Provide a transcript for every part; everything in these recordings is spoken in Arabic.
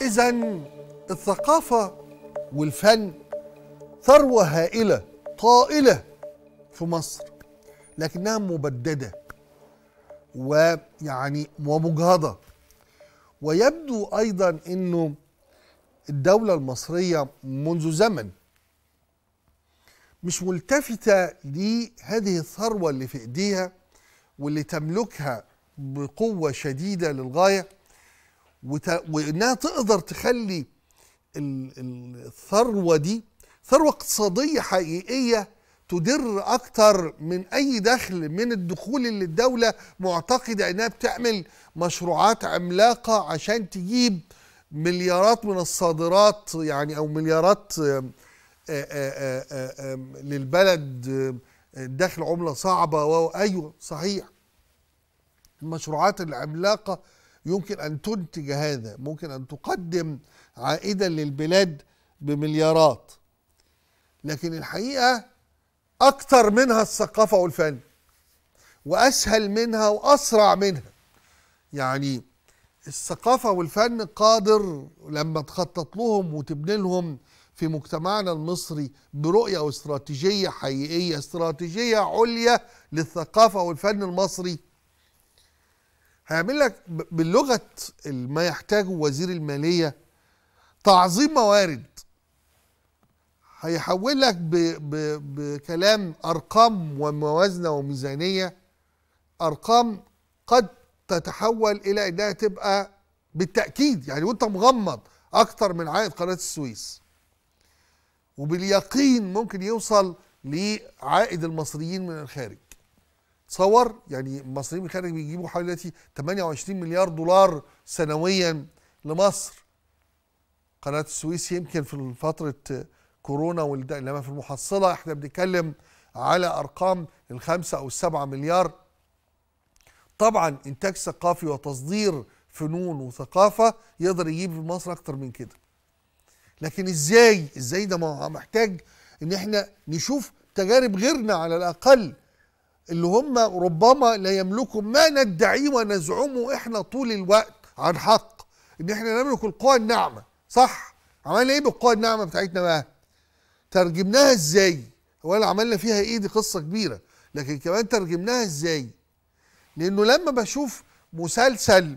إذا الثقافة والفن ثروة هائلة طائلة في مصر لكنها مبددة ويعني ومجهضة ويبدو أيضا أنه الدولة المصرية منذ زمن مش ملتفتة لهذه الثروة اللي في إيديها واللي تملكها بقوة شديدة للغاية وانها تقدر تخلي الثروه دي ثروه اقتصاديه حقيقيه تدر اكتر من اي دخل من الدخول اللي الدوله معتقده انها بتعمل مشروعات عملاقه عشان تجيب مليارات من الصادرات يعني او مليارات للبلد دخل عمله صعبه وايوه صحيح المشروعات العملاقه يمكن أن تنتج هذا ممكن أن تقدم عائدا للبلاد بمليارات لكن الحقيقة اكثر منها الثقافة والفن وأسهل منها وأسرع منها يعني الثقافة والفن قادر لما تخطط لهم وتبني لهم في مجتمعنا المصري برؤية واستراتيجية حقيقية استراتيجية عليا للثقافة والفن المصري هيعمل لك بلغه ما يحتاجه وزير الماليه تعظيم موارد هيحول لك بكلام ارقام وموازنه وميزانيه ارقام قد تتحول الى انها تبقى بالتاكيد يعني وانت مغمض اكتر من عائد قناه السويس وباليقين ممكن يوصل لعائد المصريين من الخارج تصور يعني المصريين من الخارج بيجيبوا حوالي دلوقتي 28 مليار دولار سنويا لمصر قناة السويس يمكن في فترة كورونا لما انما في المحصلة احنا بنتكلم على ارقام الخمسة او السبعة مليار طبعا انتاج ثقافي وتصدير فنون وثقافة يقدر يجيب في مصر اكتر من كده لكن ازاي ازاي ده محتاج ان احنا نشوف تجارب غيرنا على الاقل اللي هم ربما لا يملكوا ما ندعيه ونزعمه احنا طول الوقت عن حق ان احنا نملك القوى الناعمه صح عملنا ايه بالقوى الناعمه بتاعتنا بقى ترجمناها ازاي ولا عملنا فيها ايه دي قصه كبيره لكن كمان ترجمناها ازاي لانه لما بشوف مسلسل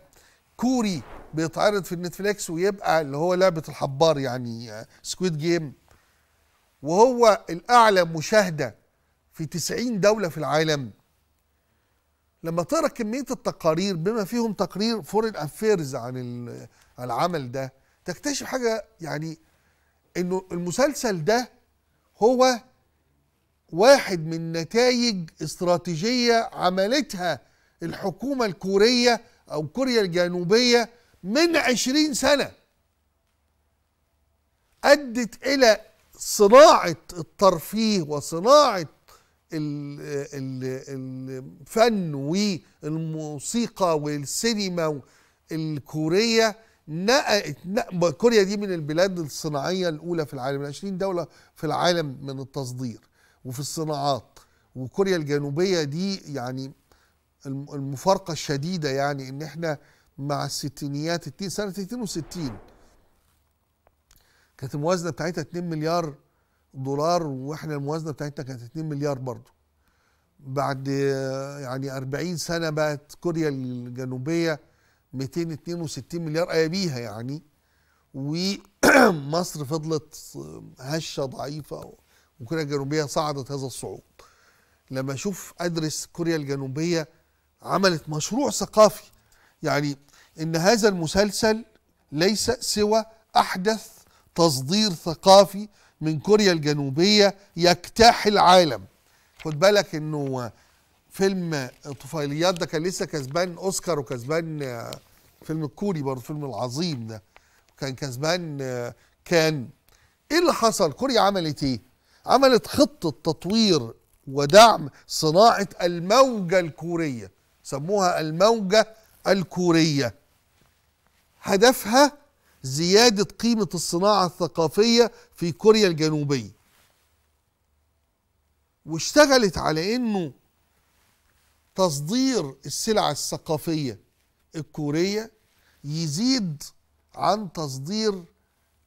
كوري بيتعرض في النتفليكس ويبقى اللي هو لعبه الحبار يعني سكويد آه، جيم وهو الاعلى مشاهده في 90 دولة في العالم لما تقرا كمية التقارير بما فيهم تقرير فورين افيرز عن العمل ده تكتشف حاجة يعني انه المسلسل ده هو واحد من نتائج استراتيجية عملتها الحكومة الكورية أو كوريا الجنوبية من عشرين سنة أدت إلى صناعة الترفيه وصناعة الفن والموسيقى والسينما الكورية نقلت كوريا دي من البلاد الصناعية الأولى في العالم 20 دولة في العالم من التصدير وفي الصناعات وكوريا الجنوبية دي يعني المفارقة الشديدة يعني إن إحنا مع الستينيات سنة 62 كانت الموازنة بتاعتها 2 مليار دولار واحنا الموازنه بتاعتنا كانت 2 مليار برضه بعد يعني 40 سنه بقت كوريا الجنوبيه 262 مليار ايابيها يعني ومصر فضلت هشه ضعيفه وكوريا الجنوبيه صعدت هذا الصعود لما اشوف ادرس كوريا الجنوبيه عملت مشروع ثقافي يعني ان هذا المسلسل ليس سوى احدث تصدير ثقافي من كوريا الجنوبيه يجتاح العالم خد بالك انه فيلم طفيليات ده كان لسه كسبان اوسكار وكسبان آه، فيلم الكوري برضه فيلم العظيم ده كان كسبان آه، كان ايه اللي حصل كوريا عملت ايه عملت خطه تطوير ودعم صناعه الموجه الكوريه سموها الموجه الكوريه هدفها زيادة قيمة الصناعة الثقافية في كوريا الجنوبية واشتغلت على انه تصدير السلع الثقافية الكورية يزيد عن تصدير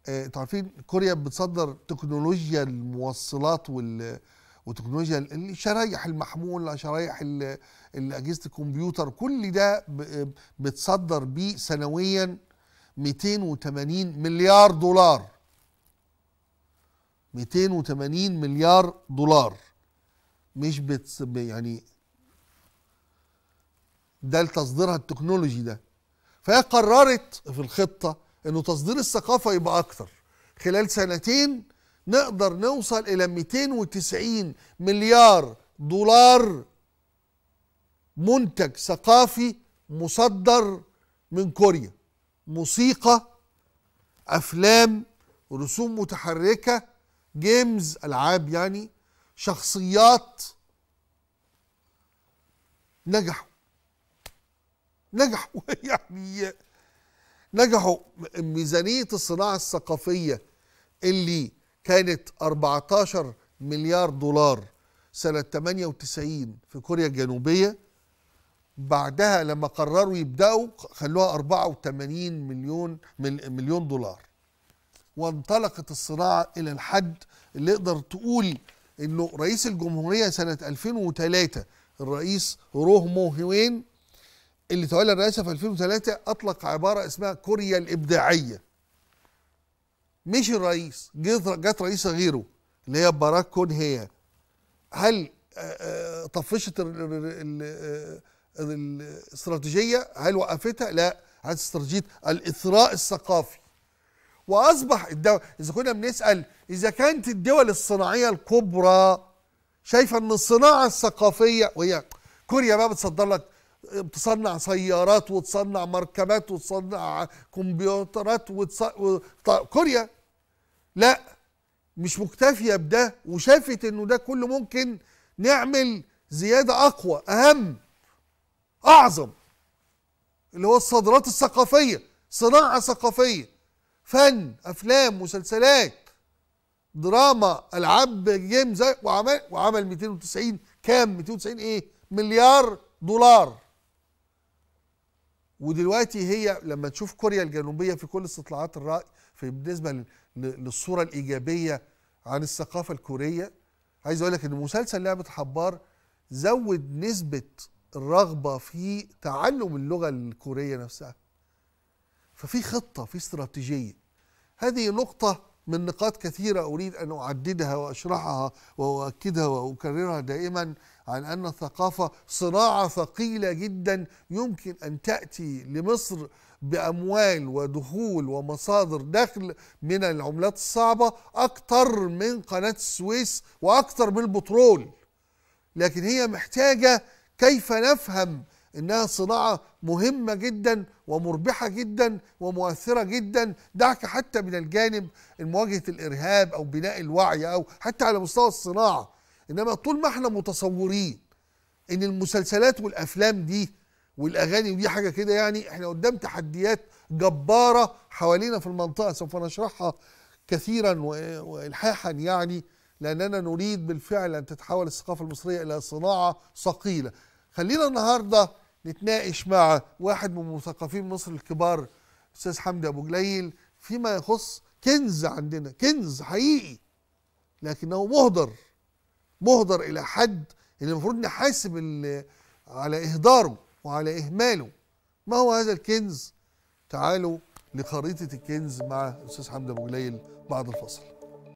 آه تعرفين كوريا بتصدر تكنولوجيا الموصلات وال وتكنولوجيا الشرايح المحمولة شرايح أجهزة الكمبيوتر كل ده بتصدر بيه سنويا 280 مليار دولار 280 مليار دولار مش بتس يعني ده لتصديرها التكنولوجي ده فهي قررت في الخطه انه تصدير الثقافه يبقى اكثر خلال سنتين نقدر نوصل الى 290 مليار دولار منتج ثقافي مصدر من كوريا موسيقى افلام رسوم متحركه جيمز العاب يعني شخصيات نجحوا نجحوا يعني نجحوا ميزانيه الصناعه الثقافيه اللي كانت 14 مليار دولار سنه 98 في كوريا الجنوبيه بعدها لما قرروا يبداوا خلوها 84 مليون مليون دولار وانطلقت الصناعه الى الحد اللي يقدر تقول انه رئيس الجمهوريه سنه 2003 الرئيس روه مو اللي تولى الرئاسه في 2003 اطلق عباره اسمها كوريا الابداعيه مش الرئيس جت رئيسه غيره اللي هي باراك كون هي هل طفشت الاستراتيجيه هل وقفتها؟ لا عايز استراتيجيه الاثراء الثقافي واصبح الدول اذا كنا بنسال اذا كانت الدول الصناعيه الكبرى شايفه ان الصناعه الثقافيه وهي كوريا بقى بتصدر لك بتصنع سيارات وتصنع مركبات وتصنع كمبيوترات وتصنع كوريا لا مش مكتفيه بده وشافت انه ده كله ممكن نعمل زياده اقوى اهم اعظم اللي هو الصادرات الثقافيه صناعه ثقافيه فن افلام مسلسلات دراما العاب جيم زي وعمل وعمل 290 كام 290 ايه مليار دولار ودلوقتي هي لما تشوف كوريا الجنوبيه في كل استطلاعات الراي في بالنسبه للصوره الايجابيه عن الثقافه الكوريه عايز اقول لك ان مسلسل لعبه حبار زود نسبه الرغبه في تعلم اللغه الكوريه نفسها ففي خطه في استراتيجيه هذه نقطه من نقاط كثيره اريد ان اعددها واشرحها واؤكدها واكررها دائما عن ان الثقافه صناعه ثقيله جدا يمكن ان تاتي لمصر باموال ودخول ومصادر دخل من العملات الصعبه اكثر من قناه السويس واكثر من البترول لكن هي محتاجه كيف نفهم انها صناعه مهمه جدا ومربحه جدا ومؤثره جدا دعك حتى من الجانب مواجهه الارهاب او بناء الوعي او حتى على مستوى الصناعه انما طول ما احنا متصورين ان المسلسلات والافلام دي والاغاني ودي حاجه كده يعني احنا قدام تحديات جباره حوالينا في المنطقه سوف نشرحها كثيرا والحاحا يعني لأننا نريد بالفعل أن تتحول الثقافة المصرية إلى صناعة ثقيلة خلينا النهاردة نتناقش مع واحد من مثقفين مصر الكبار أستاذ حمدي أبو جليل فيما يخص كنز عندنا كنز حقيقي لكنه مهدر مهدر إلى حد اللي المفروض نحاسب على إهداره وعلى إهماله ما هو هذا الكنز؟ تعالوا لخريطة الكنز مع الأستاذ حمدي أبو جليل بعد الفصل